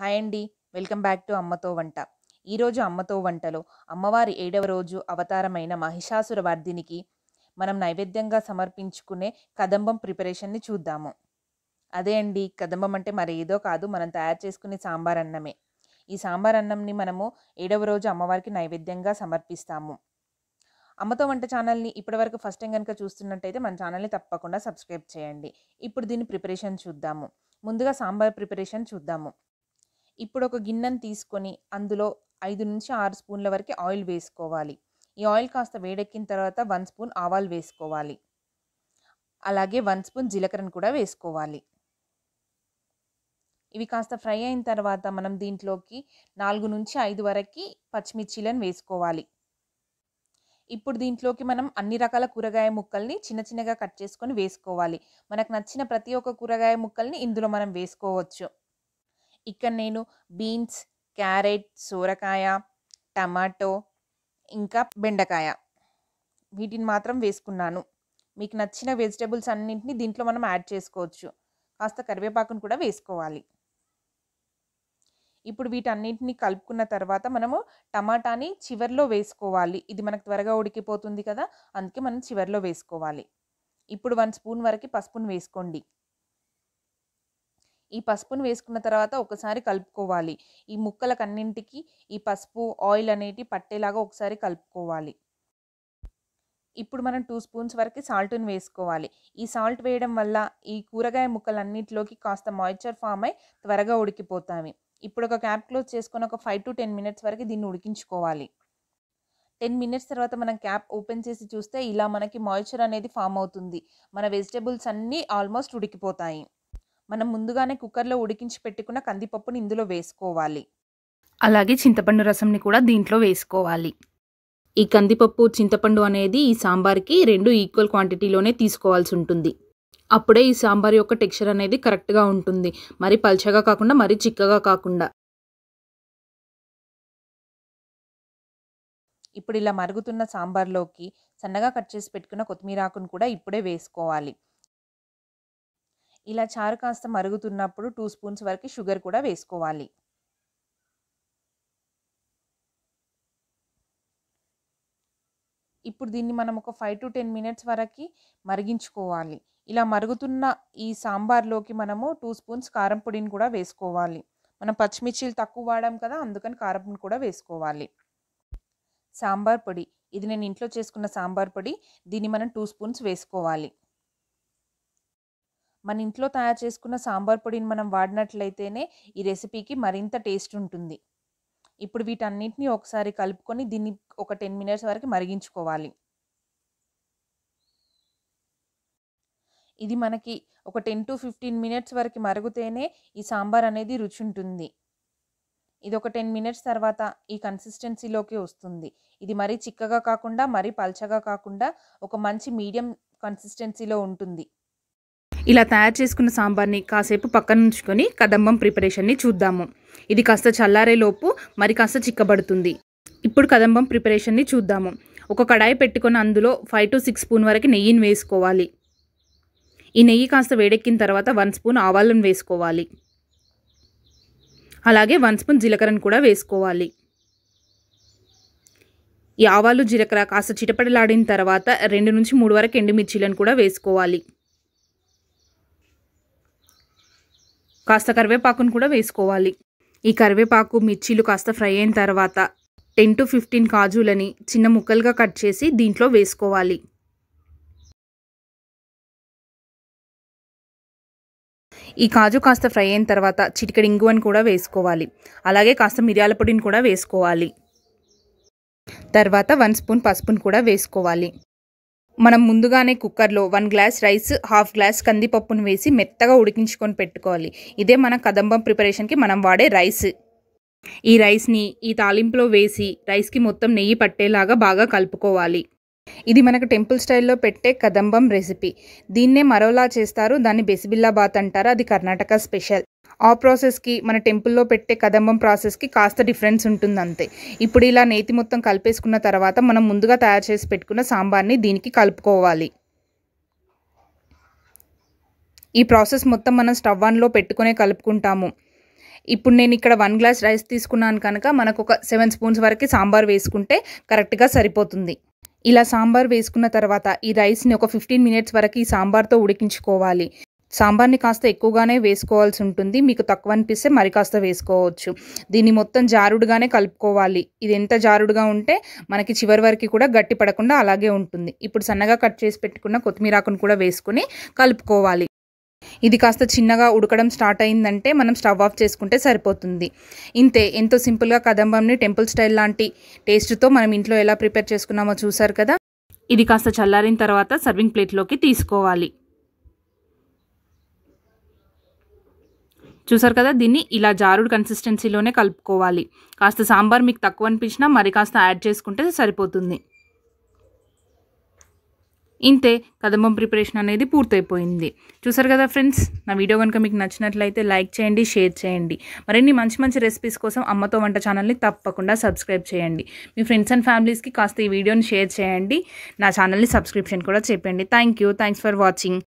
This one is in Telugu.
హాయ్ అండి వెల్కమ్ బ్యాక్ టు అమ్మతో వంట ఈరోజు అమ్మతో వంటలో అమ్మవారి ఏడవ రోజు అవతారమైన మహిషాసుర వర్ధినికి మనం నైవేద్యంగా సమర్పించుకునే కదంబం ప్రిపరేషన్ని చూద్దాము అదే అండి కదంబం అంటే మరి ఏదో కాదు మనం తయారు చేసుకునే సాంబార్ అన్నమే ఈ సాంబార్ అన్నంని మనము ఏడవ రోజు అమ్మవారికి నైవేద్యంగా సమర్పిస్తాము అమ్మతో వంట ఛానల్ని ఇప్పటివరకు ఫస్ట్ టైం కనుక చూస్తున్నట్టయితే మన ఛానల్ని తప్పకుండా సబ్స్క్రైబ్ చేయండి ఇప్పుడు దీన్ని ప్రిపరేషన్ చూద్దాము ముందుగా సాంబార్ ప్రిపరేషన్ చూద్దాము ఇప్పుడు ఒక గిన్నెను తీసుకొని అందులో ఐదు నుంచి ఆరు స్పూన్ల వరకు ఆయిల్ వేసుకోవాలి ఈ ఆయిల్ కాస్త వేడెక్కిన తర్వాత వన్ స్పూన్ ఆవాలు వేసుకోవాలి అలాగే వన్ స్పూన్ జీలకర్రను కూడా వేసుకోవాలి ఇవి కాస్త ఫ్రై అయిన తర్వాత మనం దీంట్లోకి నాలుగు నుంచి ఐదు వరకు పచ్చిమిర్చీలను వేసుకోవాలి ఇప్పుడు దీంట్లోకి మనం అన్ని రకాల కూరగాయ ముక్కల్ని చిన్న చిన్నగా కట్ చేసుకొని వేసుకోవాలి మనకు నచ్చిన ప్రతి ఒక్క కూరగాయ ముక్కల్ని ఇందులో మనం వేసుకోవచ్చు ఇక్కడ నేను బీన్స్ క్యారెట్ సోరకాయ టమాటో ఇంకా బెండకాయ వీటిని మాత్రం వేసుకున్నాను మీకు నచ్చిన వెజిటేబుల్స్ అన్నింటినీ దీంట్లో మనం యాడ్ చేసుకోవచ్చు కాస్త కరివేపాకును కూడా వేసుకోవాలి ఇప్పుడు వీటన్నింటినీ కలుపుకున్న తర్వాత మనము టమాటాని చివరిలో వేసుకోవాలి ఇది మనకు త్వరగా ఉడికిపోతుంది కదా అందుకే మనం చివరిలో వేసుకోవాలి ఇప్పుడు వన్ స్పూన్ వరకు పసుపును వేసుకోండి ఈ పసుపును వేసుకున్న తర్వాత ఒకసారి కలుపుకోవాలి ఈ ముక్కలకన్నింటికి ఈ పసుపు ఆయిల్ అనేటివి పట్టేలాగా ఒకసారి కలుపుకోవాలి ఇప్పుడు మనం టూ స్పూన్స్ వరకు సాల్ట్ని వేసుకోవాలి ఈ సాల్ట్ వేయడం వల్ల ఈ కూరగాయ ముక్కలన్నింటిలోకి కాస్త మాయిశ్చర్ ఫామ్ అయి త్వరగా ఉడికిపోతాయి ఇప్పుడు ఒక క్యాప్ క్లోజ్ చేసుకొని ఒక ఫైవ్ టు టెన్ మినిట్స్ వరకు దీన్ని ఉడికించుకోవాలి టెన్ మినిట్స్ తర్వాత మనం క్యాప్ ఓపెన్ చేసి చూస్తే ఇలా మనకి మాయిశ్చర్ అనేది ఫామ్ అవుతుంది మన వెజిటేబుల్స్ అన్నీ ఆల్మోస్ట్ ఉడికిపోతాయి మనం ముందుగానే కుక్కర్లో ఉడికించి పెట్టుకున్న కందిపప్పుని ఇందులో వేసుకోవాలి అలాగే చింతపండు రసంని కూడా దీంట్లో వేసుకోవాలి ఈ కందిపప్పు చింతపండు అనేది ఈ సాంబార్కి రెండు ఈక్వల్ క్వాంటిటీలోనే తీసుకోవాల్సి ఉంటుంది అప్పుడే ఈ సాంబార్ యొక్క టెక్స్చర్ అనేది కరెక్ట్గా ఉంటుంది మరి పల్చగా కాకుండా మరి చిక్కగా కాకుండా ఇప్పుడు ఇలా మరుగుతున్న సాంబార్లోకి సన్నగా కట్ చేసి పెట్టుకున్న కొత్తిమీర ఆకును కూడా ఇప్పుడే వేసుకోవాలి ఇలా చారు కాస్త మరుగుతున్నప్పుడు టూ స్పూన్స్ వరకు షుగర్ కూడా వేసుకోవాలి ఇప్పుడు దీన్ని మనం ఒక ఫైవ్ టు టెన్ మినిట్స్ వరకు మరిగించుకోవాలి ఇలా మరుగుతున్న ఈ సాంబార్లోకి మనము టూ స్పూన్స్ కారం పొడిని కూడా వేసుకోవాలి మనం పచ్చిమిర్చిలు తక్కువ వాడాం కదా అందుకని కారం కూడా వేసుకోవాలి సాంబార్ పొడి ఇది నేను ఇంట్లో చేసుకున్న సాంబార్ పొడి దీన్ని మనం టూ స్పూన్స్ వేసుకోవాలి మన ఇంట్లో తయారు చేసుకున్న సాంబార్ పొడిని మనం వాడినట్లయితేనే ఈ రెసిపీకి మరింత టేస్ట్ ఉంటుంది ఇప్పుడు వీటన్నిటిని ఒకసారి కలుపుకొని దీన్ని ఒక టెన్ మినిట్స్ వరకు మరిగించుకోవాలి ఇది మనకి ఒక టెన్ టు ఫిఫ్టీన్ మినిట్స్ వరకు మరుగుతేనే ఈ సాంబార్ అనేది రుచి ఉంటుంది ఇది ఒక టెన్ మినిట్స్ తర్వాత ఈ కన్సిస్టెన్సీలోకి వస్తుంది ఇది మరీ చిక్కగా కాకుండా మరీ పల్చగా కాకుండా ఒక మంచి మీడియం కన్సిస్టెన్సీలో ఉంటుంది ఇలా తయారు చేసుకున్న సాంబార్ని కాసేపు పక్కన ఉంచుకొని కదంబం ప్రిపరేషన్ని చూద్దాము ఇది కాస్త చల్లారేలోపు మరి కాస్త చిక్కబడుతుంది ఇప్పుడు కదంబం ప్రిపరేషన్ని చూద్దాము ఒక కడాయి పెట్టుకొని అందులో ఫైవ్ టు సిక్స్ స్పూన్ వరకు నెయ్యిని వేసుకోవాలి ఈ నెయ్యి కాస్త వేడెక్కిన తర్వాత వన్ స్పూన్ ఆవాలను వేసుకోవాలి అలాగే వన్ స్పూన్ జీలకర్రను కూడా వేసుకోవాలి ఈ ఆవాలు జీలకర్ర కాస్త చిటపటలాడిన తర్వాత రెండు నుంచి మూడు వరకు ఎండుమిర్చీలను కూడా వేసుకోవాలి కాస్త కరివేపాకును కూడా వేసుకోవాలి ఈ కరివేపాకు మిర్చీలు కాస్త ఫ్రై అయిన తర్వాత టెన్ టు ఫిఫ్టీన్ కాజులని చిన్న ముక్కలుగా కట్ చేసి దీంట్లో వేసుకోవాలి ఈ కాజు కాస్త ఫ్రై అయిన తర్వాత చిటికెడు ఇంగువని కూడా వేసుకోవాలి అలాగే కాస్త మిరియాల పొడిని కూడా వేసుకోవాలి తర్వాత వన్ స్పూన్ పసుపును కూడా వేసుకోవాలి మనం ముందుగానే కుక్కర్లో one glass rice half glass కందిపప్పును వేసి మెత్తగా ఉడికించుకొని పెట్టుకోవాలి ఇదే మన కదంబం ప్రిపరేషన్కి మనం వాడే రైస్ ఈ రైస్ని ఈ తాలింపులో వేసి రైస్కి మొత్తం నెయ్యి పట్టేలాగా బాగా కలుపుకోవాలి ఇది మనకు టెంపుల్ స్టైల్లో పెట్టే కదంబం రెసిపీ దీన్నే మరోలా చేస్తారు దాన్ని బెసిబిల్లా బాత్ అంటారు అది కర్ణాటక స్పెషల్ ఆ ప్రాసెస్కి మన టెంపుల్లో పెట్టే కదంబం ప్రాసెస్కి కాస్త డిఫరెన్స్ ఉంటుంది అంతే ఇప్పుడు ఇలా నేతి మొత్తం కలిపేసుకున్న తర్వాత మనం ముందుగా తయారు చేసి పెట్టుకున్న సాంబార్ని దీనికి కలుపుకోవాలి ఈ ప్రాసెస్ మొత్తం మనం స్టవ్ ఆన్లో పెట్టుకునే కలుపుకుంటాము ఇప్పుడు నేను ఇక్కడ వన్ గ్లాస్ రైస్ తీసుకున్నాను కనుక మనకు ఒక సెవెన్ స్పూన్స్ వరకు సాంబార్ వేసుకుంటే కరెక్ట్గా సరిపోతుంది ఇలా సాంబార్ వేసుకున్న తర్వాత ఈ రైస్ని ఒక ఫిఫ్టీన్ మినిట్స్ వరకు ఈ సాంబార్తో ఉడికించుకోవాలి సాంబార్ని కాస్త ఎక్కువగానే వేసుకోవాల్సి ఉంటుంది మీకు తక్కువ అనిపిస్తే మరి కాస్త వేసుకోవచ్చు దీన్ని మొత్తం జారుడుగానే కలుపుకోవాలి ఇది ఎంత జారుడుగా ఉంటే మనకి చివరి వరకు కూడా గట్టి పడకుండా అలాగే ఉంటుంది ఇప్పుడు సన్నగా కట్ చేసి పెట్టుకున్న ఆకును కూడా వేసుకుని కలుపుకోవాలి ఇది కాస్త చిన్నగా ఉడకడం స్టార్ట్ అయిందంటే మనం స్టవ్ ఆఫ్ చేసుకుంటే సరిపోతుంది ఇంతే ఎంతో సింపుల్గా కదంబంని టెంపుల్ స్టైల్ లాంటి టేస్ట్తో మనం ఇంట్లో ఎలా ప్రిపేర్ చేసుకున్నామో చూసారు కదా ఇది కాస్త చల్లారిన తర్వాత సర్వింగ్ ప్లేట్లోకి తీసుకోవాలి చూసారు కదా దీన్ని ఇలా జారుడు కన్సిస్టెన్సీలోనే కలుపుకోవాలి కాస్త సాంబార్ మీకు తక్కువ అనిపించినా మరి కాస్త యాడ్ చేసుకుంటే సరిపోతుంది ఇంతే కదంబం ప్రిపరేషన్ అనేది పూర్తయిపోయింది చూసారు కదా ఫ్రెండ్స్ నా వీడియో కనుక మీకు నచ్చినట్లయితే లైక్ చేయండి షేర్ చేయండి మరిన్ని మంచి మంచి రెసిపీస్ కోసం అమ్మతో వంట ఛానల్ని తప్పకుండా సబ్స్క్రైబ్ చేయండి మీ ఫ్రెండ్స్ అండ్ ఫ్యామిలీస్కి కాస్త ఈ వీడియోని షేర్ చేయండి నా ఛానల్ని సబ్స్క్రిప్షన్ కూడా చెప్పండి thank you thanks for watching